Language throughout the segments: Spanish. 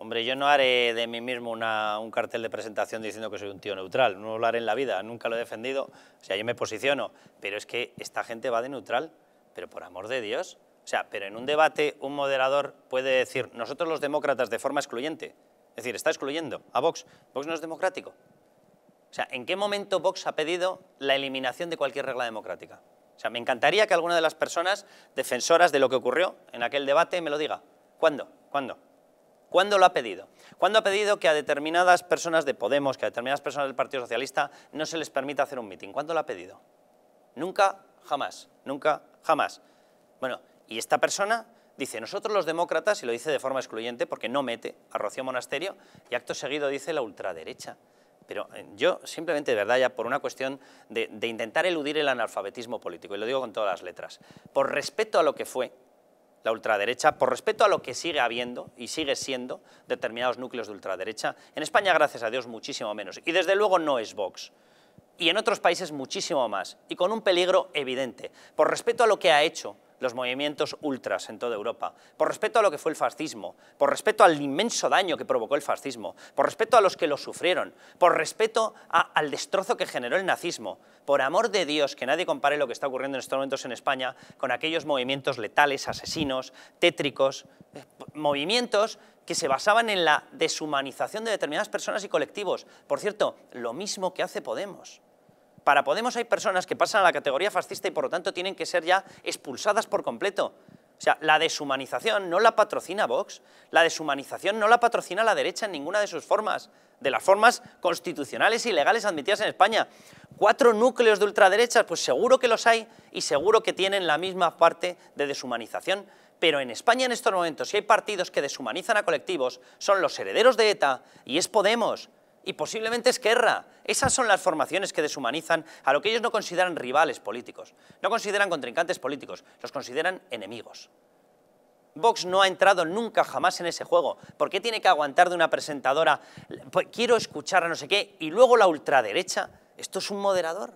Hombre, yo no haré de mí mismo un cartel de presentación diciendo que soy un tío neutral, no lo haré en la vida, nunca lo he defendido, o sea, yo me posiciono, pero es que esta gente va de neutral, pero por amor de Dios, o sea, pero en un debate un moderador puede decir, nosotros los demócratas de forma excluyente, es decir, está excluyendo a Vox, Vox no es democrático. O sea, ¿en qué momento Vox ha pedido la eliminación de cualquier regla democrática? O sea, me encantaría que alguna de las personas defensoras de lo que ocurrió en aquel debate me lo diga. ¿Cuándo? ¿Cuándo? ¿Cuándo lo ha pedido? ¿Cuándo ha pedido que a determinadas personas de Podemos, que a determinadas personas del Partido Socialista no se les permita hacer un mitin? ¿Cuándo lo ha pedido? Nunca, jamás, nunca, jamás. Bueno, y esta persona dice, nosotros los demócratas, y lo dice de forma excluyente porque no mete a Rocío Monasterio, y acto seguido dice la ultraderecha. Pero eh, yo simplemente, de verdad, ya por una cuestión de, intentar eludir el analfabetismo político, y lo digo con todas las letras, por respeto a lo que fue la ultraderecha, por respeto a lo que sigue habiendo y sigue siendo determinados núcleos de ultraderecha. En España, gracias a Dios, muchísimo menos. Y desde luego no es Vox. Y en otros países muchísimo más. Y con un peligro evidente. Por respeto a lo que ha hecho los movimientos ultras en toda Europa, por respeto a lo que fue el fascismo, por respeto al inmenso daño que provocó el fascismo, por respeto a los que lo sufrieron, por respeto al destrozo que generó el nazismo, por amor de Dios que nadie compare lo que está ocurriendo en estos momentos en España con aquellos movimientos letales, asesinos, tétricos, eh, movimientos que se basaban en la deshumanización de determinadas personas y colectivos. Por cierto, lo mismo que hace Podemos. Para Podemos hay personas que pasan a la categoría fascista y por lo tanto tienen que ser ya expulsadas por completo. O sea, la deshumanización no la patrocina Vox, la deshumanización no la patrocina la derecha en ninguna de sus formas, de las formas constitucionales y legales admitidas en España. ¿Cuatro núcleos de ultraderechas? Pues seguro que los hay y seguro que tienen la misma parte de deshumanización. Pero en España en estos momentos si hay partidos que deshumanizan a colectivos son los herederos de ETA y es Podemos, y posiblemente Esquerra. Esas son las formaciones que deshumanizan a lo que ellos no consideran rivales políticos, no consideran contrincantes políticos, los consideran enemigos. Vox no ha entrado nunca jamás en ese juego. ¿Por qué tiene que aguantar de una presentadora, pues quiero escuchar a no sé qué, y luego la ultraderecha? ¿Esto es un moderador?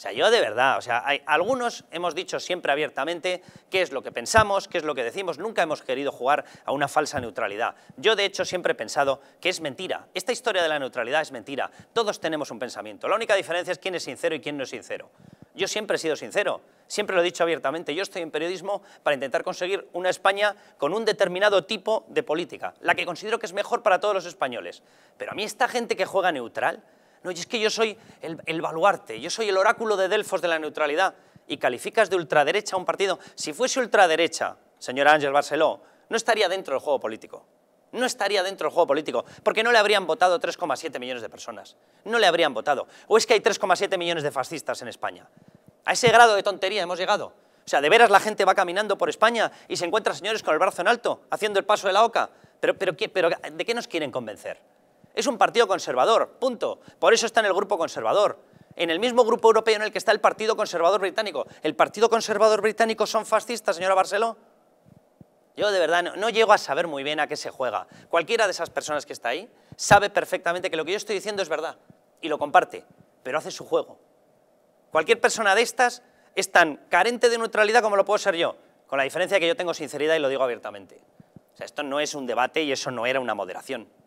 O sea, yo de verdad, o sea, hay, algunos hemos dicho siempre abiertamente qué es lo que pensamos, qué es lo que decimos, nunca hemos querido jugar a una falsa neutralidad. Yo de hecho siempre he pensado que es mentira, esta historia de la neutralidad es mentira, todos tenemos un pensamiento, la única diferencia es quién es sincero y quién no es sincero. Yo siempre he sido sincero, siempre lo he dicho abiertamente, yo estoy en periodismo para intentar conseguir una España con un determinado tipo de política, la que considero que es mejor para todos los españoles. Pero a mí esta gente que juega neutral, no, es que yo soy el, baluarte, yo soy el oráculo de Delfos de la neutralidad y calificas de ultraderecha a un partido. Si fuese ultraderecha, señor Ángel Barceló, no estaría dentro del juego político. No estaría dentro del juego político, porque no le habrían votado 3,7 millones de personas. No le habrían votado. O es que hay 3,7 millones de fascistas en España. A ese grado de tontería hemos llegado. O sea, de veras la gente va caminando por España y se encuentra señores con el brazo en alto, haciendo el paso de la oca. pero, pero ¿de qué nos quieren convencer? Es un partido conservador, punto. Por eso está en el grupo conservador. En el mismo grupo europeo en el que está el Partido Conservador Británico. ¿El Partido Conservador Británico son fascistas, señora Barceló? Yo de verdad no, llego a saber muy bien a qué se juega. Cualquiera de esas personas que está ahí sabe perfectamente que lo que yo estoy diciendo es verdad y lo comparte, pero hace su juego. Cualquier persona de estas es tan carente de neutralidad como lo puedo ser yo, con la diferencia que yo tengo sinceridad y lo digo abiertamente. O esto no es un debate y eso no era una moderación.